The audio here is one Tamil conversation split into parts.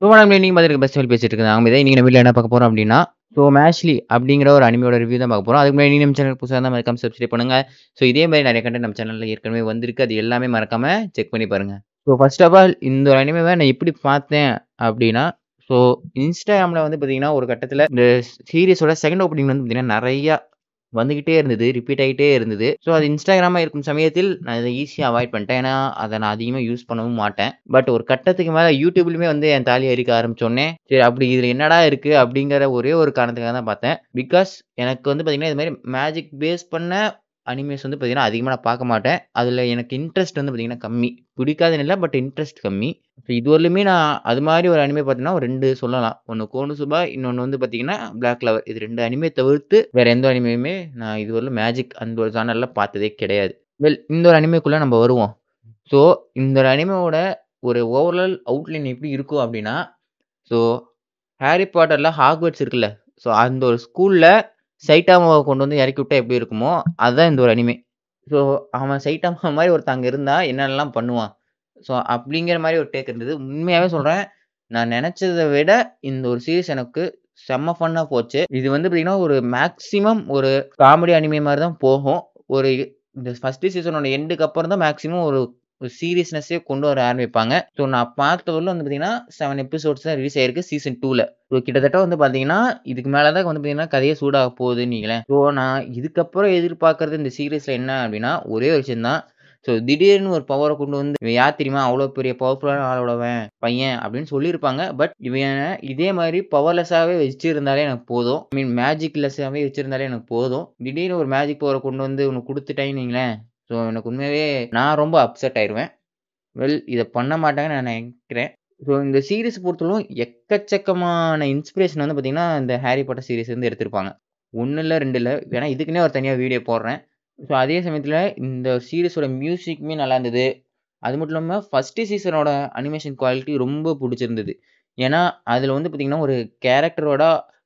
ஸோ மேடம் நீங்கள் பார்த்துருக்க பெஸ்ட் பேசிட்டு இருக்காங்க அவங்க இதை நீங்கள் வீட்டில் என்ன பார்க்க போகிறோம் அப்படின்னா ஸோ மேஷ்லி அப்படிங்கிற ஒரு அனிமையோட ரிவ்யூ தான் பார்க்க போகிறோம் அதுக்கு முன்னாடி நம்ம சேனல் புதுசாக தான் மறக்காம சப்ஸ்கிரைப் பண்ணுங்கள் ஸோ இதே மாதிரி நிறைய கண்டென்ட் நம்ம சேனலில் ஏற்கனவே வந்திருக்கு அது எல்லாமே மறக்காமல் செக் பண்ணி பாருங்கள் ஸோ ஃபஸ்ட் ஆஃப் ஆல் இந்த ஒரு அனிமையை நான் எப்படி பார்த்தேன் அப்படின்னா ஸோ இன்ஸ்டாகிராமில் வந்து பார்த்தீங்கன்னா ஒரு கட்டத்தில் இந்த சீரியஸோட செகண்ட் ஓப்பனிங் வந்து பார்த்தீங்கன்னா நிறையா வந்துக்கிட்டே இருந்தது ரிப்பீட் ஆகிட்டே இருந்தது ஸோ அது இன்ஸ்டாகிராமாக இருக்கும் சமயத்தில் நான் இதை ஈஸியாக அவாய்ட் பண்ணிட்டேன் ஏன்னா அதை நான் அதிகமாக யூஸ் பண்ணவும் மாட்டேன் பட் ஒரு கட்டத்துக்கு மேலே யூடியூப்லையுமே வந்து என் தாலி அரிக்க ஆரம்பிச்சோன்னே சரி அப்படி இதில் என்னடா இருக்குது அப்படிங்கிற ஒரே ஒரு காரணத்துக்காக தான் பார்த்தேன் பிகாஸ் எனக்கு வந்து பார்த்திங்கன்னா இது மாதிரி மேஜிக் பேஸ் பண்ண அனிமேஸ் வந்து பார்த்திங்கன்னா அதிகமாக நான் பார்க்க மாட்டேன் அதில் எனக்கு இன்ட்ரெஸ்ட் வந்து பார்த்திங்கன்னா கம்மி பிடிக்காதுன்னு இல்லை பட் இன்ட்ரெஸ்ட் கம்மி இப்போ இதுவரையுமே நான் அது மாதிரி ஒரு அனிமே பார்த்தீங்கன்னா ஒரு ரெண்டு சொல்லலாம் ஒன்று கோணுசுபா இன்னொன்று வந்து பார்த்திங்கன்னா பிளாக் லவர் இது ரெண்டு அனிமே தவிர்த்து வேறு எந்த அனிமையுமே நான் இதுவரையிலும் மேஜிக் அந்த ஒரு சேனலில் பார்த்ததே கிடையாது வெல் இந்த ஒரு அனிமைக்குள்ளே நம்ம வருவோம் ஸோ இந்த ஒரு அனிமையோட ஒரு ஓவரால் அவுட்லைன் எப்படி இருக்கும் அப்படின்னா ஸோ ஹாரி பாட்டரில் ஹாக்வர்ட்ஸ் இருக்குல்ல ஸோ அந்த ஒரு ஸ்கூலில் சைட்டாமாவை கொண்டு வந்து இறக்கி விட்டா எப்படி இருக்குமோ அதுதான் இந்த ஒரு அனிமே ஸோ அவன் சைட்டாமா மாதிரி ஒருத்தங்க இருந்தால் என்னென்னலாம் பண்ணுவான் ஸோ அப்படிங்கிற மாதிரி ஒரு டேக் இருந்தது உண்மையாகவே சொல்கிறேன் நான் நினச்சதை விட இந்த ஒரு சீரீஸ் எனக்கு செம்ம ஃபன்னாக போச்சு இது வந்து பார்த்திங்கன்னா ஒரு மேக்ஸிமம் ஒரு காமெடி அனிமே மாதிரி தான் போகும் ஒரு இந்த ஃபஸ்ட்டு சீசனோட எண்டுக்கு அப்புறம் தான் மேக்ஸிமம் ஒரு ஒரு சீரியஸ்னஸே கொண்டு வர ஆரம்பிப்பாங்க ஸோ நான் பார்த்த வரலும் வந்து பார்த்தீங்கன்னா செவன் எபிசோட்ஸ் தான் ரிலீஸ் ஆயிருக்கு சீசன் டூவில் ஸோ கிட்டத்தட்ட வந்து பார்த்தீங்கன்னா இதுக்கு மேலே தான் வந்து பார்த்தீங்கன்னா கதையை சூடாக போகுதுன்னு ஸோ நான் இதுக்கப்புறம் எதிர்பார்க்கறது இந்த சீரியஸில் என்ன அப்படின்னா ஒரே ஒரு விஷயம் தான் ஸோ திடீர்னு ஒரு பவரை கொண்டு வந்து யார் தெரியுமா அவ்வளோ பெரிய பவர்ஃபுல்லான ஆளோடவன் பையன் அப்படின்னு சொல்லியிருப்பாங்க பட் இவன் இதே மாதிரி பவர்லெஸ்ஸாகவே வச்சிருந்தாலே எனக்கு போதும் ஐ மீன் மேஜிக் லெஸ்ஸாகவே வச்சிருந்தாலே எனக்கு போதும் திடீர்னு ஒரு மேஜிக் பவரை கொண்டு வந்து உனக்கு கொடுத்துட்டேன்னு நீங்களேன் ஸோ எனக்கு உண்மையாகவே நான் ரொம்ப அப்செட் ஆயிடுவேன் வெல் இதை பண்ண மாட்டாங்கன்னு நான் நினைக்கிறேன் ஸோ இந்த சீரீஸ் பொறுத்தளவும் எக்கச்சக்கமான இன்ஸ்பிரேஷன் வந்து பார்த்திங்கன்னா இந்த ஹாரி பாட்டர் சீரீஸ் வந்து எடுத்திருப்பாங்க ஒன்றும் இல்லை ரெண்டு இல்லை ஏன்னா இதுக்குன்னே ஒரு தனியாக வீடியோ போடுறேன் ஸோ அதே சமயத்தில் இந்த சீரீஸோட மியூசிக்குமே நல்லா இருந்தது அது மட்டும் இல்லாமல் ஃபஸ்ட்டு சீசனோட அனிமேஷன் குவாலிட்டி ரொம்ப பிடிச்சிருந்தது ஏன்னா அதில் வந்து பார்த்திங்கன்னா ஒரு கேரக்டரோட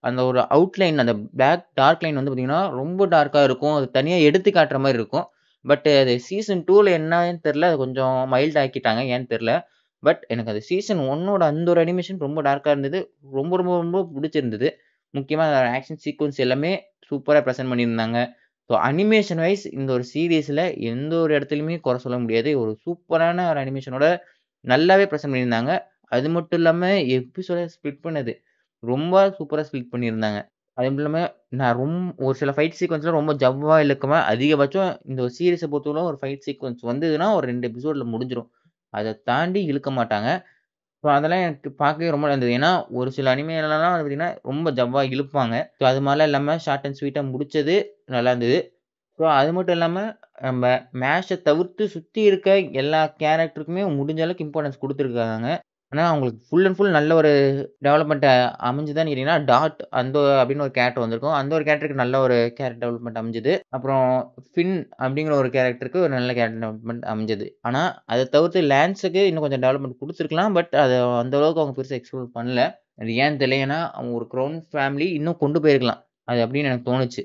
அந்த ஒரு அவுட்லைன் அந்த பிளாக் டார்க் லைன் வந்து பார்த்திங்கன்னா ரொம்ப டார்க்காக இருக்கும் அது தனியாக எடுத்து காட்டுற மாதிரி இருக்கும் பட்டு அது சீசன் டூவில் என்னன்னு தெரில அது கொஞ்சம் மைல்ட் ஆக்கிட்டாங்க ஏன்னு தெரில பட் எனக்கு அது சீசன் ஒன்னோட அந்த ஒரு அனிமேஷன் ரொம்ப டார்க்காக இருந்தது ரொம்ப ரொம்ப ரொம்ப பிடிச்சிருந்தது முக்கியமாக அதோட ஆக்ஷன் சீக்வன்ஸ் எல்லாமே சூப்பராக ப்ரெசென்ட் பண்ணியிருந்தாங்க ஸோ அனிமேஷன் வைஸ் இந்த ஒரு சீரீஸில் எந்த ஒரு இடத்துலையுமே குறை சொல்ல முடியாது ஒரு சூப்பரான ஒரு அனிமேஷனோட நல்லாவே ப்ரெசென்ட் பண்ணியிருந்தாங்க அது மட்டும் இல்லாமல் எபிசோட ஸ்பிளிட் பண்ணது ரொம்ப சூப்பராக ஸ்பிளிட் பண்ணியிருந்தாங்க அது மட்டும் இல்லாமல் நான் ரொம் ஒரு சில ஃபைட் சீக்வன்ஸ்லாம் ரொம்ப ஜவ்வாக இழுக்குவேன் அதிகபட்சம் இந்த ஒரு சீரியஸை பொறுத்தவரை ஒரு ஃபைட் சீக்வன்ஸ் வந்ததுன்னா ஒரு ரெண்டு எபிசோடில் முடிஞ்சிடும் அதை தாண்டி இழுக்க மாட்டாங்க ஸோ அதெல்லாம் எனக்கு பார்க்கவே ரொம்ப நல்லது ஏன்னா ஒரு சில அனிமையிலலாம் பார்த்தீங்கன்னா ரொம்ப ஜவ்வாக இழுப்பாங்க ஸோ அது மாதிரிலாம் இல்லாமல் ஷார்ட் அண்ட் ஸ்வீட்டாக முடித்தது நல்லா இருந்தது ஸோ அது மட்டும் இல்லாமல் நம்ம மேஷை தவிர்த்து சுற்றி இருக்க எல்லா கேரக்டருக்குமே முடிஞ்ச அளவுக்கு இம்பார்ட்டன்ஸ் கொடுத்துருக்காங்க ஆனால் அவங்களுக்கு ஃபுல் அண்ட் ஃபுல் நல்ல ஒரு டெவலப்மெண்ட் அமைஞ்சுதான்னு கேட்டீங்கன்னா, டாட் அந்த அப்படின்னு ஒரு கேரக்டர் வந்திருக்கும். அந்த ஒரு கேரக்டருக்கு நல்ல ஒரு கேரக்டர் டெவலப்மெண்ட் அமைஞ்சது. அப்புறம் ஃபின் அப்படிங்கிற ஒரு கேரக்டருக்கு ஒரு நல்ல கேரக்டர் டெவலப்மெண்ட் அமைஞ்சது. ஆனால் அதை தவிர்த்து லேன்ஸுக்கு இன்னும் கொஞ்சம் டெவலப்மெண்ட் கொடுத்துருக்கலாம் பட் அதை அந்த அளவுக்கு அவங்க பெருசாக எக்ஸ்ப்ளோர் பண்ணல. அது ஏன் தெரியல. அவங்க ஒரு க்ரௌன் ஃபேமிலி இன்னும் கொண்டு போயிருக்கலாம். அது அப்படின்னு எனக்கு தோணுச்சு.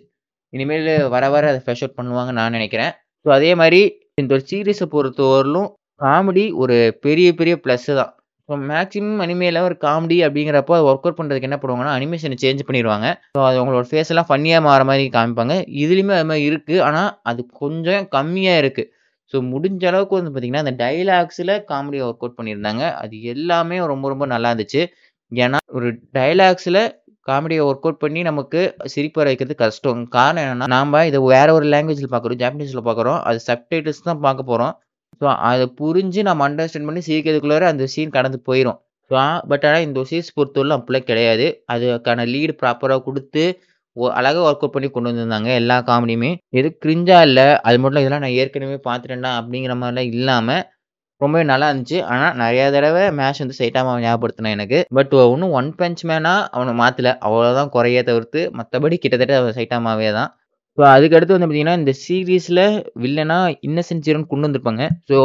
இனிமேல் வர வர அதை ஃப்ளஷ் அவுட் பண்ணுவாங்கன்னு நான் நினைக்கிறேன் ஸோ அதே மாதிரி இந்த ஒரு சீரிஸ பொறுத்தவரையிலும் காமெடி ஒரு பெரிய பெரிய ப்ளஸ்ஸு தான். இப்போ மேக்ஸிமம் அனிமேல ஒரு காமெடி அப்படிங்கிறப்போ அது ஒர்க் அவுட் பண்ணுறதுக்கு என்ன பண்ணுவாங்கன்னா அனிமேஷனை சேஞ்ச் பண்ணிடுவாங்க ஸோ அது அவங்களோட ஃபேஸ் எல்லாம் ஃபன்னியாக மாற மாதிரி காமிப்பாங்க இதுலேயுமே அது மாதிரி இருக்குது ஆனால் அது கொஞ்சம் கம்மியாக இருக்குது ஸோ முடிஞ்ச அளவுக்கு வந்து பார்த்திங்கன்னா அந்த டைலாக்ஸில் காமெடி ஒர்க் அவுட் பண்ணியிருந்தாங்க அது எல்லாமே ரொம்ப ரொம்ப நல்லா இருந்துச்சு ஏன்னா ஒரு டைலாக்ஸில் காமெடியை ஒர்க் அவுட் பண்ணி நமக்கு சிரிப்பு வர வைக்கிறது கஷ்டம் காரணம் என்னென்னா நாம் இதை வேறு ஒரு லாங்குவேஜில் பார்க்குறோம் ஜாப்பனீஸில் பார்க்குறோம் அது சப்டைட்டில்ஸ் தான் பார்க்க போகிறோம் ஸோ அதை புரிஞ்சு நம்ம அண்டர்ஸ்டாண்ட் பண்ணி சிரிக்கிறதுக்குள்ளார அந்த சீன் கடந்து போயிடும் ஸோ பட் ஆனால் இந்த சீஸ் பொறுத்தவரை அப்படிலாம் கிடையாது அதுக்கான லீடு ப்ராப்பராக கொடுத்து அழகாக ஒர்க் அவுட் பண்ணி கொண்டு வந்திருந்தாங்க எல்லா காமெடியுமே எது கிரிஞ்சா இல்லை அது மட்டும் இதெல்லாம் நான் ஏற்கனவே பார்த்துட்டேன்டா அப்படிங்கிற மாதிரிலாம் இல்லாமல் ரொம்பவே நல்லா இருந்துச்சு ஆனால் நிறையா தடவை மேட்ச் வந்து சைட்டாம ஞாபகப்படுத்தினேன் எனக்கு பட் ஒன்றும் ஒன் பஞ்ச் மேனாக அவனை மாற்றலை அவ்வளோதான் குறைய தவிர்த்து மற்றபடி கிட்டத்தட்ட அவன் சைட்டாமாவே தான் ஸோ அதுக்கடுத்து வந்து பார்த்தீங்கன்னா இந்த சீரீஸில் வில்லனா இன்னசென்ட் ஜீரோன் கொண்டு வந்திருப்பாங்க ஸோ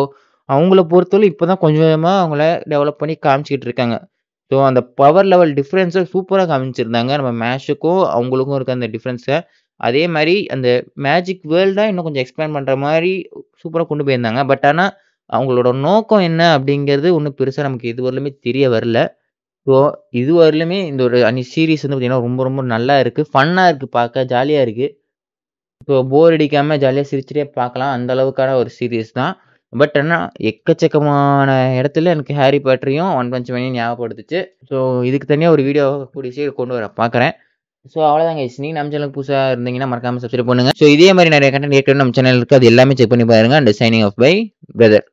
அவங்கள பொறுத்தவரை இப்போ தான் கொஞ்சம் கொஞ்சமாக அவங்கள டெவலப் பண்ணி காமிச்சிக்கிட்டு இருக்காங்க ஸோ அந்த பவர் லெவல் டிஃப்ரென்ஸை சூப்பராக காமிச்சிருந்தாங்க நம்ம மேஷுக்கும் அவங்களுக்கும் இருக்க அந்த டிஃப்ரென்ஸை அதே மாதிரி அந்த மேஜிக் வேர்ல்டாக இன்னும் கொஞ்சம் எக்ஸ்பிளைன் பண்ணுற மாதிரி சூப்பராக கொண்டு போயிருந்தாங்க பட் ஆனால் அவங்களோட நோக்கம் என்ன அப்படிங்கிறது ஒன்றும் பெருசாக நமக்கு இது வரலுமே தெரிய வரல ஸோ இது வரலுமே இந்த ஒரு அந்த சீரீஸ் வந்து பார்த்திங்கன்னா ரொம்ப ரொம்ப நல்லா இருக்குது ஃபன்னாக இருக்குது பார்க்க ஜாலியாக இருக்குது இப்போ போர் அடிக்காமல் ஜாலியாக சிரிச்சிட்டே பார்க்கலாம் அந்த அளவுக்கான ஒரு சீரியஸ் தான் பட் ஆனால் எக்கச்சக்கமான இடத்துல எனக்கு ஹாரி பாட்டரையும் ஒன் பஞ்ச் மணியும் ஞாபகப்படுத்துச்சு ஸோ இதுக்கு தனியாக ஒரு வீடியோ கூடிய சீக்கிரம் கொண்டு வர பார்க்குறேன் ஸோ அவ்வளோதாங்க நீங்கள் நம்ம சேனலுக்கு புதுசாக இருந்தீங்கன்னா மறக்காமல் சப்ஸ்கிரைப் பண்ணுங்கள் ஸோ இதே மாதிரி நிறைய கண்டென்ட் ஏற்கனவே நம்ம சேனல் இருக்குது அது எல்லாமே செக் பண்ணி பாருங்கள் and signing off bye brother